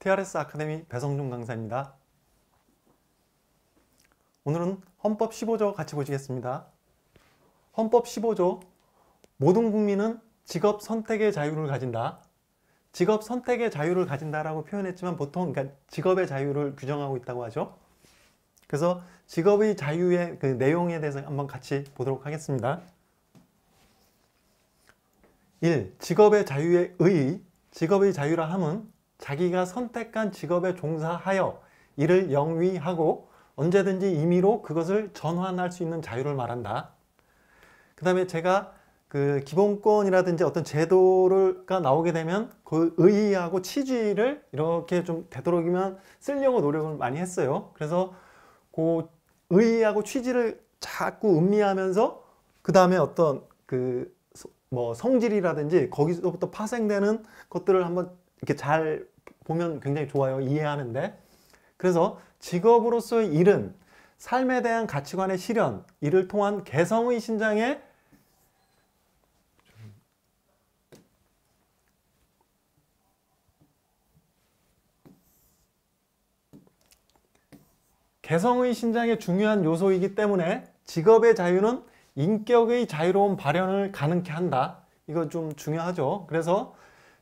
TRS 아카데미 배성준 강사입니다. 오늘은 헌법 15조 같이 보시겠습니다. 헌법 15조 모든 국민은 직업 선택의 자유를 가진다. 직업 선택의 자유를 가진다라고 표현했지만 보통 그러니까 직업의 자유를 규정하고 있다고 하죠. 그래서 직업의 자유의 그 내용에 대해서 한번 같이 보도록 하겠습니다. 1. 직업의 자유의 의, 직업의 자유라 함은 자기가 선택한 직업에 종사하여 이를 영위하고 언제든지 임의로 그것을 전환할 수 있는 자유를 말한다. 그 다음에 제가 그 기본권이라든지 어떤 제도가 나오게 되면 그 의의하고 취지를 이렇게 좀 되도록이면 쓰려고 노력을 많이 했어요. 그래서 그 의의하고 취지를 자꾸 음미하면서 그 다음에 어떤 그 뭐 성질이라든지 거기서부터 파생되는 것들을 한번 이렇게 잘 보면 굉장히 좋아요. 이해하는데. 그래서 직업으로서의 일은 삶에 대한 가치관의 실현, 이를 통한 개성의 신장에 개성의 신장의 중요한 요소이기 때문에 직업의 자유는 인격의 자유로운 발현을 가능케 한다. 이거 좀 중요하죠. 그래서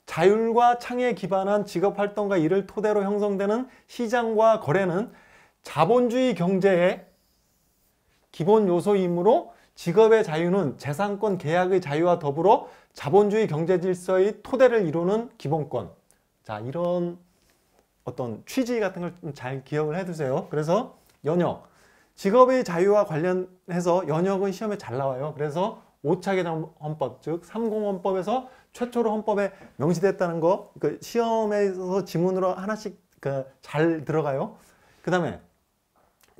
자율과 창에 기반한 직업 활동과 일을 토대로 형성되는 시장과 거래는 자본주의 경제의 기본 요소이므로 직업의 자유는 재산권 계약의 자유와 더불어 자본주의 경제 질서의 토대를 이루는 기본권. 자, 이런 어떤 취지 같은 걸 잘 기억을 해 두세요. 그래서 연역. 직업의 자유와 관련해서 연역은 시험에 잘 나와요. 그래서 오차계 헌법 즉 삼공헌법에서 최초로 헌법에 명시됐다는 거 그 시험에서 지문으로 하나씩 그 잘 들어가요. 그 다음에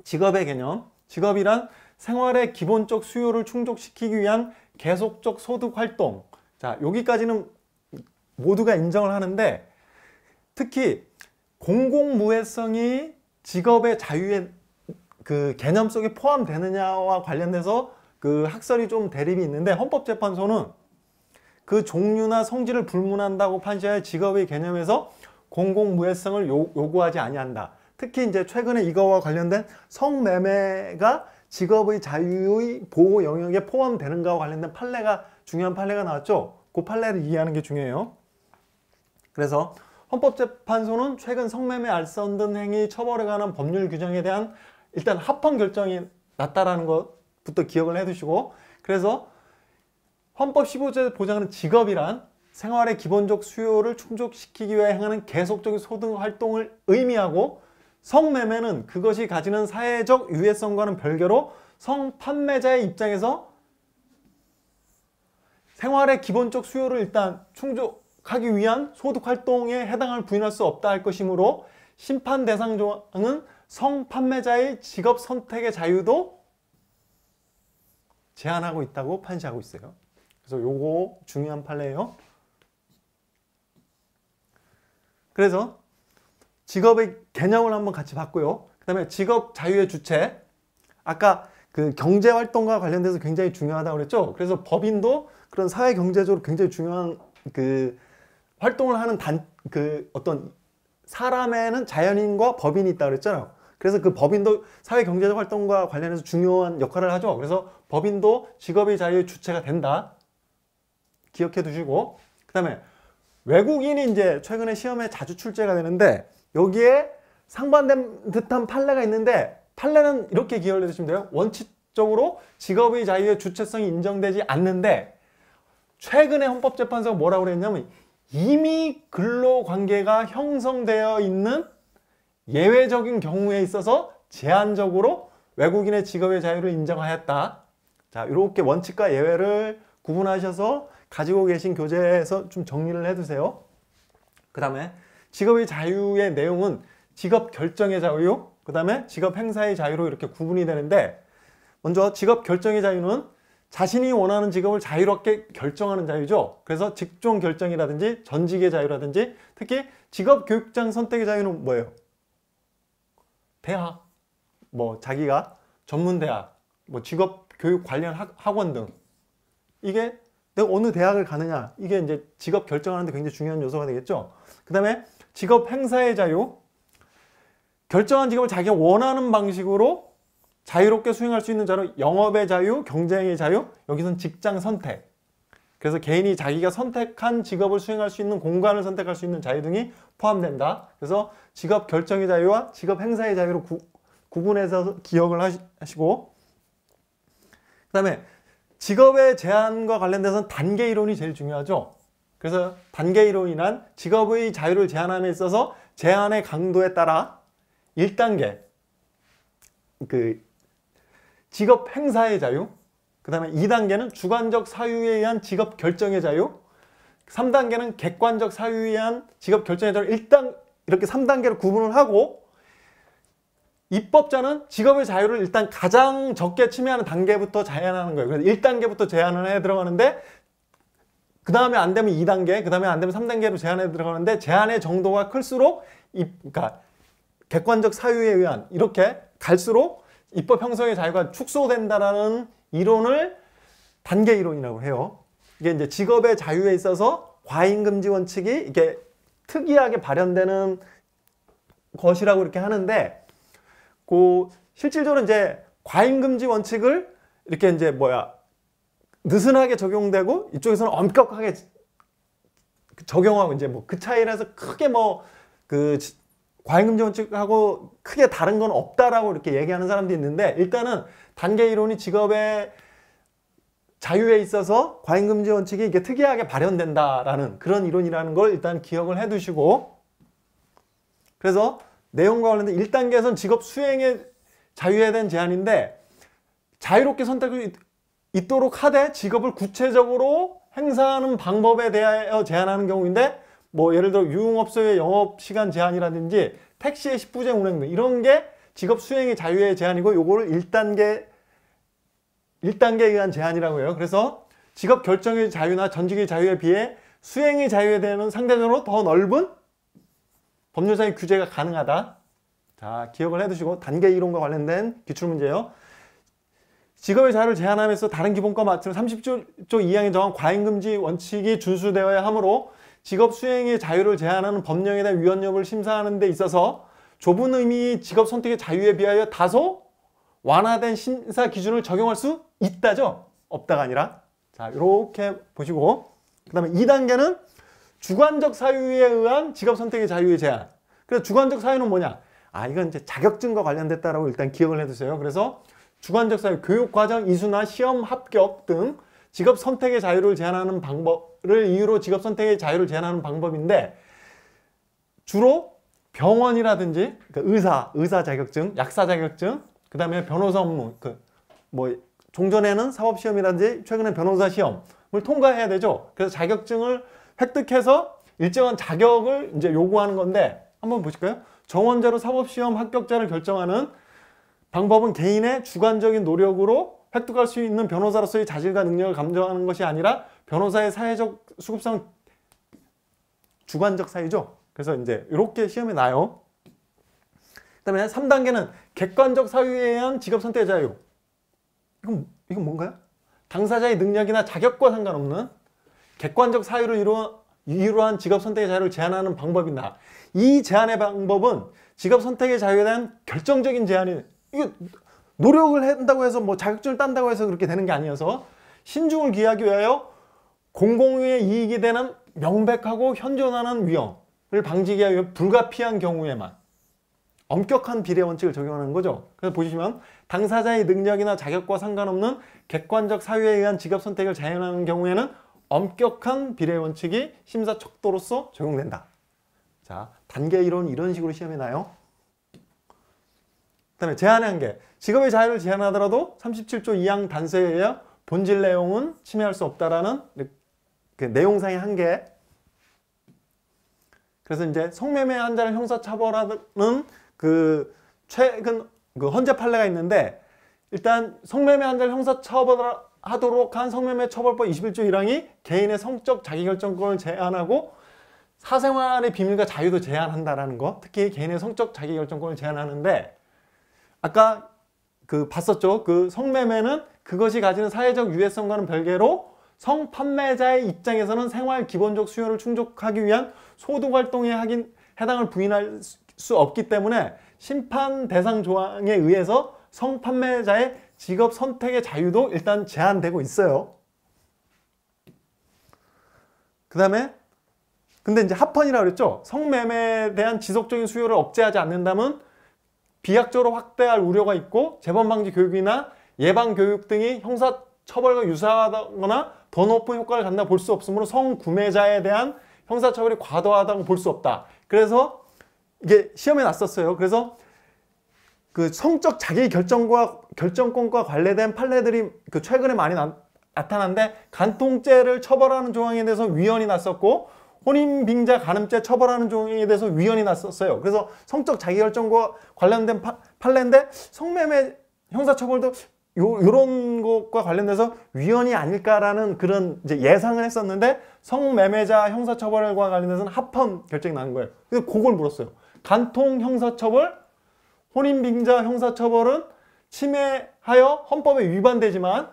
직업의 개념 직업이란 생활의 기본적 수요를 충족시키기 위한 계속적 소득활동 자 여기까지는 모두가 인정을 하는데 특히 공공무해성이 직업의 자유의 그 개념 속에 포함되느냐와 관련돼서 그 학설이 좀 대립이 있는데 헌법재판소는 그 종류나 성질을 불문한다고 판시하여 직업의 개념에서 공공무해성을 요, 구하지 아니한다. 특히 이제 최근에 이거와 관련된 성매매가 직업의 자유의 보호 영역에 포함되는가와 관련된 판례가 중요한 판례가 나왔죠. 그 판례를 이해하는 게 중요해요. 그래서 헌법재판소는 최근 성매매 알선 등 행위 처벌에 관한 법률 규정에 대한 일단 합헌 결정이 났다라는 것 부터 기억을 해두시고 그래서 헌법 15조에 보장하는 직업이란 생활의 기본적 수요를 충족시키기 위해 행하는 계속적인 소득 활동을 의미하고 성매매는 그것이 가지는 사회적 유해성과는 별개로 성판매자의 입장에서 생활의 기본적 수요를 일단 충족하기 위한 소득활동에 해당을 부인할 수 없다 할 것이므로 심판 대상 조항은 성판매자의 직업 선택의 자유도 제한하고 있다고 판시하고 있어요. 그래서 요거 중요한 판례예요. 그래서 직업의 개념을 한번 같이 봤고요. 그 다음에 직업 자유의 주체. 아까 그 경제활동과 관련돼서 굉장히 중요하다고 그랬죠. 그래서 법인도 그런 사회경제적으로 굉장히 중요한 그 활동을 하는 단, 그 어떤 사람에는 자연인과 법인이 있다고 그랬잖아요. 그래서 그 법인도 사회 경제적 활동과 관련해서 중요한 역할을 하죠. 그래서 법인도 직업의 자유의 주체가 된다. 기억해 두시고 그 다음에 외국인이 이제 최근에 시험에 자주 출제가 되는데 여기에 상반된 듯한 판례가 있는데 판례는 이렇게 기억을 해주시면 돼요. 원칙적으로 직업의 자유의 주체성이 인정되지 않는데 최근에 헌법재판소가 뭐라고 그랬냐면 이미 근로관계가 형성되어 있는 예외적인 경우에 있어서 제한적으로 외국인의 직업의 자유를 인정하였다. 자, 이렇게 원칙과 예외를 구분하셔서 가지고 계신 교재에서 좀 정리를 해두세요. 그 다음에 직업의 자유의 내용은 직업 결정의 자유, 그 다음에 직업 행사의 자유로 이렇게 구분이 되는데 먼저 직업 결정의 자유는 자신이 원하는 직업을 자유롭게 결정하는 자유죠. 그래서 직종 결정이라든지 전직의 자유라든지 특히 직업 교육장 선택의 자유는 뭐예요? 대학, 뭐 자기가 전문대학, 뭐 직업 교육 관련 학원 등 이게 내가 어느 대학을 가느냐 이게 이제 직업 결정하는데 굉장히 중요한 요소가 되겠죠. 그 다음에 직업 행사의 자유 결정한 직업을 자기가 원하는 방식으로 자유롭게 수행할 수 있는 자유, 영업의 자유, 경쟁의 자유, 여기선 직장 선택 그래서 개인이 자기가 선택한 직업을 수행할 수 있는 공간을 선택할 수 있는 자유 등이 포함된다. 그래서 직업 결정의 자유와 직업 행사의 자유로 구, 구분해서 기억을 하시고 그 다음에 직업의 제한과 관련돼서는 단계 이론이 제일 중요하죠. 그래서 단계 이론이란 직업의 자유를 제한함에 있어서 제한의 강도에 따라 1단계 그 직업 행사의 자유 그 다음에 2단계는 주관적 사유에 의한 직업 결정의 자유 3단계는 객관적 사유에 의한 직업 결정의 자유 일단 이렇게 3단계로 구분을 하고 입법자는 직업의 자유를 일단 가장 적게 침해하는 단계부터 제한하는 거예요. 그래서 1단계부터 제한을 해 들어가는데 그 다음에 안 되면 2단계, 그 다음에 안 되면 3단계로 제한해 들어가는데 제한의 정도가 클수록 입, 그러니까 객관적 사유에 의한 이렇게 갈수록 입법 형성의 자유가 축소된다라는 이론을 단계 이론이라고 해요. 이게 이제 직업의 자유에 있어서 과잉금지 원칙이 이게 렇 특이하게 발현되는 것이라고 이렇게 하는데 그 실질적으로 이제 과잉금지 원칙을 이렇게 이제 뭐야 느슨하게 적용되고 이쪽에서는 엄격하게 적용하고 이제 뭐 그 차이라서 크게 뭐 그 과잉금지 원칙하고 크게 다른 건 없다라고 이렇게 얘기하는 사람도 있는데 일단은 단계 이론이 직업의 자유에 있어서 과잉금지 원칙이 이게 특이하게 발현된다라는 그런 이론이라는 걸 일단 기억을 해두시고 그래서 내용과 관련된 1단계에선 직업 수행의 자유에 대한 제한인데 자유롭게 선택을 있도록 하되 직업을 구체적으로 행사하는 방법에 대하여 제한하는 경우인데 뭐 예를 들어 유흥업소의 영업시간 제한이라든지 택시의 10부제 운행 등 이런 게 직업 수행의 자유의 제한이고 요거를 1단계 1단계에 의한 제한이라고 해요. 그래서 직업 결정의 자유나 전직의 자유에 비해 수행의 자유에 대한 상대적으로 더 넓은 법률상의 규제가 가능하다. 자, 기억을 해두시고 단계 이론과 관련된 기출문제예요. 직업의 자유를 제한하면서 다른 기본과 마찬 30조 2항에 정한 과잉금지 원칙이 준수되어야 하므로 직업 수행의 자유를 제한하는 법령에 대한 위헌력을 심사하는 데 있어서 좁은 의미 직업 선택의 자유에 비하여 다소 완화된 심사 기준을 적용할 수 있다죠? 없다가 아니라 자 이렇게 보시고 그 다음에 2단계는 주관적 사유에 의한 직업 선택의 자유의 제한 그래서 주관적 사유는 뭐냐 아 이건 이제 자격증과 관련됐다라고 일단 기억을 해두세요 그래서 주관적 사유 교육과정 이수나 시험 합격 등 직업 선택의 자유를 제한하는 방법을 이유로 직업 선택의 자유를 제한하는 방법인데 주로 병원이라든지 그러니까 의사, 의사 자격증, 약사 자격증, 그 다음에 변호사 업무, 그뭐 종전에는 사법시험이라든지 최근에 변호사 시험을 통과해야 되죠. 그래서 자격증을 획득해서 일정한 자격을 이제 요구하는 건데 한번 보실까요? 정원자로 사법시험 합격자를 결정하는 방법은 개인의 주관적인 노력으로 획득할 수 있는 변호사로서의 자질과 능력을 감정하는 것이 아니라 변호사의 사회적 수급성 주관적 사유죠. 그래서 이제 이렇게 시험이 나요. 그 다음에 3단계는 객관적 사유에 의한 직업 선택 자유. 이건, 이건 뭔가요? 당사자의 능력이나 자격과 상관없는 객관적 사유로 이루어, 이러한 직업 선택의 자유를 제한하는 방법이다. 이 제한의 방법은 직업 선택의 자유에 대한 결정적인 제한이 이게 노력을 한다고 해서 뭐 자격증을 딴다고 해서 그렇게 되는 게 아니어서 신중을 기하기 위하여 공공의 이익이 되는 명백하고 현존하는 위험을 방지하기 위해 불가피한 경우에만 엄격한 비례 원칙을 적용하는 거죠. 그래서 보시면 당사자의 능력이나 자격과 상관없는 객관적 사유에 의한 직업 선택을 자행하는 경우에는 엄격한 비례 원칙이 심사척도로서 적용된다. 자, 단계 이론 이런 식으로 시험이 나요. 그다음에 제한의 한계. 직업의 자유를 제한하더라도 37조 2항 단서에 의해 본질 내용은 침해할 수 없다라는 그 내용상의 한계. 그래서 이제 성매매 환자를 형사처벌하는 그 최근 그 헌재 판례가 있는데 일단 성매매 한를 형사 처벌하도록 한 성매매 처벌법 21조 1항이 개인의 성적 자기결정권을 제한하고 사생활의 비밀과 자유도 제한한다라는 거 특히 개인의 성적 자기결정권을 제한하는데 아까 그 봤었죠 그 성매매는 그것이 가지는 사회적 유해성과는 별개로 성판매자의 입장에서는 생활 기본적 수요를 충족하기 위한 소득활동에 하긴 해당을 부인할 수 없기 때문에 심판 대상 조항에 의해서 성판매자의 직업 선택의 자유도 일단 제한되고 있어요. 그 다음에 근데 이제 합헌이라고 그랬죠. 성매매에 대한 지속적인 수요를 억제하지 않는다면 비약적으로 확대할 우려가 있고 재범방지 교육이나 예방교육 등이 형사 처벌과 유사하거나 더 높은 효과를 갖는다볼 수 없으므로 성구매자에 대한 형사처벌이 과도하다고 볼 수 없다. 그래서 이게 시험에 났었어요. 그래서 그 성적 자기 결정과 결정권과 관련된 판례들이 그 최근에 많이 나, 타났는데 간통죄를 처벌하는 조항에 대해서 위헌이 났었고 혼인빙자 간음죄 처벌하는 조항에 대해서 위헌이 났었어요. 그래서 성적 자기 결정과 관련된 파, 판례인데 성매매 형사처벌도 요, 요런 것과 관련돼서 위헌이 아닐까라는 그런 이제 예상을 했었는데 성매매자 형사처벌과 관련해서는 합헌 결정이 나는 거예요. 그래서 그걸 물었어요. 간통 형사처벌, 혼인빙자 형사처벌은 침해하여 헌법에 위반되지만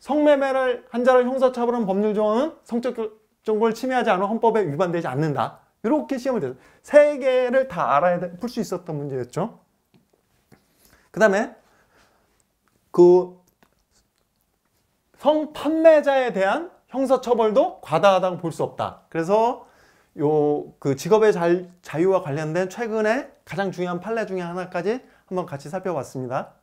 성매매를 한 자를 형사처벌한 법률 조항은 성적정보를 침해하지 않은 헌법에 위반되지 않는다. 이렇게 시험을 돼서 세 개를 다 알아야 풀 수 있었던 문제였죠. 그다음에 그 성판매자에 대한 형사처벌도 과다하다고 볼 수 없다. 그래서 요그 직업의 자, 유와 관련된 최근에 가장 중요한 판례 중에 하나까지 한번 같이 살펴봤습니다.